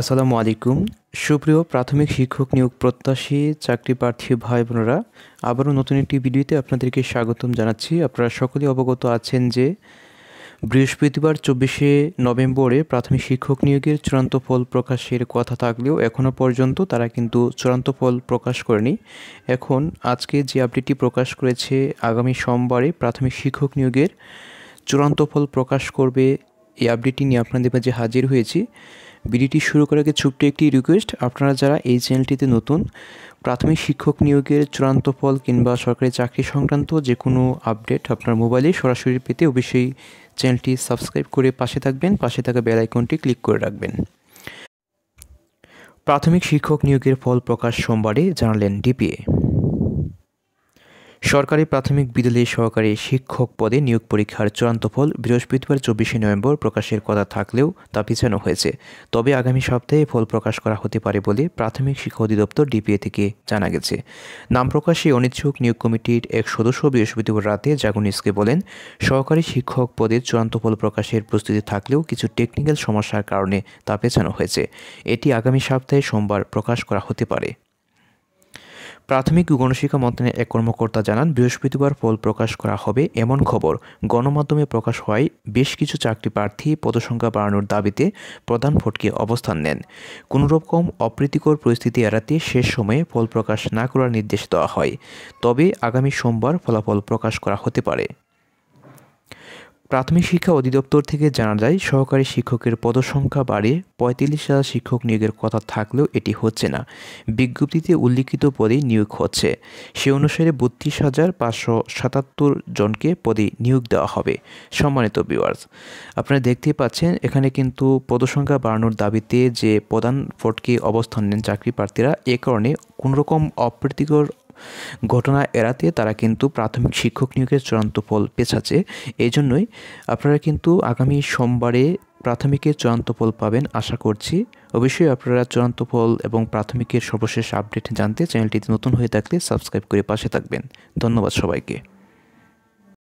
আসসালামু আলাইকুম সুপ্রিয় প্রাথমিক শিক্ষক নিয়োগ প্রত্যাশী চাকরি প্রার্থী ভাই বোনেরা আবারও নতুন একটি ভিডিওতে আপনাদেরকে স্বাগতম জানাচ্ছি আপনারা সকলে অবগত আছেন যে বৃহস্পতিবার চব্বিশে নভেম্বরে প্রাথমিক শিক্ষক নিয়োগের চূড়ান্ত ফল প্রকাশের কথা থাকলেও এখনও পর্যন্ত তারা কিন্তু চূড়ান্ত ফল প্রকাশ করেনি এখন আজকে যে আপডেটটি প্রকাশ করেছে আগামী সোমবারে প্রাথমিক শিক্ষক নিয়োগের চূড়ান্ত ফল প্রকাশ করবে এই আপডেটটি নিয়ে আপনাদের মাঝে হাজির হয়েছি ভিডিওটি শুরু করার আগে ছোট্ট একটি রিকোয়েস্ট আপনারা যারা এই চ্যানেলটিতে নতুন প্রাথমিক শিক্ষক নিয়োগের চূড়ান্ত ফল কিংবা সরকারি চাকরি সংক্রান্ত যে কোনো আপডেট আপনার মোবাইলে সরাসরি পেতে অবশ্যই চ্যানেলটি সাবস্ক্রাইব করে পাশে থাকবেন পাশে থাকা বেল আইকনটি ক্লিক করে রাখবেন প্রাথমিক শিক্ষক নিয়োগের ফল প্রকাশ সোমবারে জানালেন ডিপিএ সরকারি প্রাথমিক বিদ্যালয়ে সহকারী শিক্ষক পদে নিয়োগ পরীক্ষার চূড়ান্ত ফল বৃহস্পতিবার চব্বিশে নভেম্বর প্রকাশের কথা থাকলেও তা পিছানো হয়েছে তবে আগামী সপ্তাহে ফল প্রকাশ করা হতে পারে বলে প্রাথমিক শিক্ষা অধিদপ্তর ডিপিএ থেকে জানা গেছে নাম প্রকাশে অনিচ্ছুক নিয়োগ কমিটির এক সদস্য বৃহস্পতিবার রাতে জাগুনিসকে বলেন সহকারী শিক্ষক পদে চূড়ান্ত ফল প্রকাশের প্রস্তুতি থাকলেও কিছু টেকনিক্যাল সমস্যার কারণে তা পেছানো হয়েছে এটি আগামী সপ্তাহে সোমবার প্রকাশ করা হতে পারে প্রাথমিক গণশিক্ষা মন্ত্রণের এক কর্মকর্তা জানান বৃহস্পতিবার ফল প্রকাশ করা হবে এমন খবর গণমাধ্যমে প্রকাশ হওয়ায় বেশ কিছু চাকরি প্রার্থী পদসংখ্যা বাড়ানোর দাবিতে প্রধান ফটকে অবস্থান নেন কোনোরকম অপ্রীতিকর পরিস্থিতি এড়াতে শেষ সময়ে ফল প্রকাশ না করার নির্দেশ দেওয়া হয় তবে আগামী সোমবার ফলাফল প্রকাশ করা হতে পারে প্রাথমিক শিক্ষা অধিদপ্তর থেকে জানা যায় সহকারী শিক্ষকের পদসংখ্যা বাড়িয়ে পঁয়তাল্লিশ হাজার শিক্ষক নিয়োগের কথা থাকলেও এটি হচ্ছে না বিজ্ঞপ্তিতে উল্লিখিত পদে নিয়োগ হচ্ছে সে অনুসারে বত্রিশ হাজার পাঁচশো সাতাত্তর জনকে পদে নিয়োগ দেওয়া হবে সম্মানিত বিওয়ার্স আপনারা দেখতেই পাচ্ছেন এখানে কিন্তু পদসংখ্যা বাড়ানোর দাবিতে যে প্রধান ফটকে অবস্থান নেন চাকরি প্রার্থীরা এ কারণে কোনোরকম অপ্রীতিকর ঘটনা এড়াতে তারা কিন্তু প্রাথমিক শিক্ষক নিয়োগের চূড়ান্ত ফল পেছাচ্ছে এই জন্যই আপনারা কিন্তু আগামী সোমবারে প্রাথমিকের চূড়ান্ত ফল পাবেন আশা করছি অবশ্যই আপনারা চূড়ান্ত ফল এবং প্রাথমিকের সর্বশেষ আপডেট জানতে চ্যানেলটিতে নতুন হয়ে থাকলে সাবস্ক্রাইব করে পাশে থাকবেন ধন্যবাদ সবাইকে